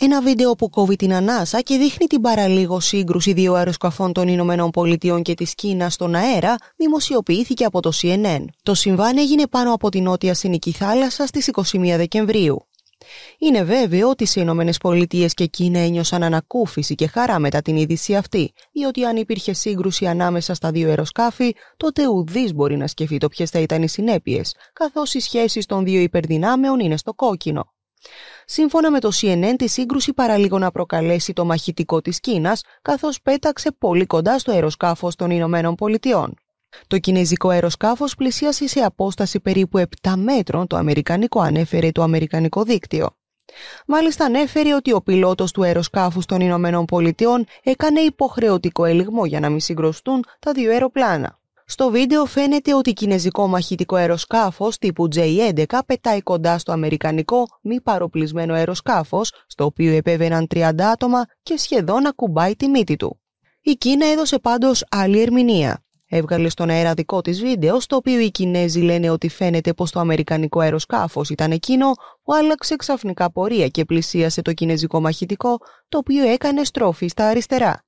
Ένα βίντεο που κόβει την ανάσα και δείχνει την παραλίγο σύγκρουση δύο αεροσκαφών των Ηνωμένων Πολιτειών και της Κίνας στον αέρα δημοσιοποιήθηκε από το CNN. Το συμβάν έγινε πάνω από την νότια Συνική θάλασσα στις 21 Δεκεμβρίου. Είναι βέβαιο ότι οι Ηνωμένες Πολιτείες και Κίνα ένιωσαν ανακούφιση και χαρά μετά την είδηση αυτή, διότι αν υπήρχε σύγκρουση ανάμεσα στα δύο αεροσκάφη, τότε ουδής μπορεί να σκεφτεί το ποιες θα ήταν οι συνέπειες, καθώς οι σχέσεις των δύο υπερδυνάμεων είναι στο κόκκινο. Σύμφωνα με το CNN, τη σύγκρουση παραλίγο να προκαλέσει το μαχητικό της Κίνας, καθώς πέταξε πολύ κοντά στο αεροσκάφος των Ηνωμένων Πολιτειών. Το κινέζικο αεροσκάφος πλησίασε σε απόσταση περίπου 7 μέτρων το αμερικανικό, ανέφερε το αμερικανικό δίκτυο. Μάλιστα ανέφερε ότι ο πιλότος του αεροσκάφους των Ηνωμένων Πολιτειών έκανε υποχρεωτικό ελιγμό για να μην συγκροστούν τα δύο αεροπλάνα. Στο βίντεο φαίνεται ότι κινέζικο μαχητικό αεροσκάφος τύπου J-11 πετάει κοντά στο αμερικανικό μη παροπλισμένο αεροσκάφος, στο οποίο επέβαιναν 30 άτομα και σχεδόν ακουμπάει τη μύτη του. Η Κίνα έδωσε πάντως άλλη ερμηνεία. Έβγαλε στον αέρα δικό της βίντεο, στο οποίο οι Κινέζοι λένε ότι φαίνεται πως το αμερικανικό αεροσκάφος ήταν εκείνο που άλλαξε ξαφνικά πορεία και πλησίασε το κινέζικο μαχητικό, το οποίο έκανε στρόφη στα αριστερά.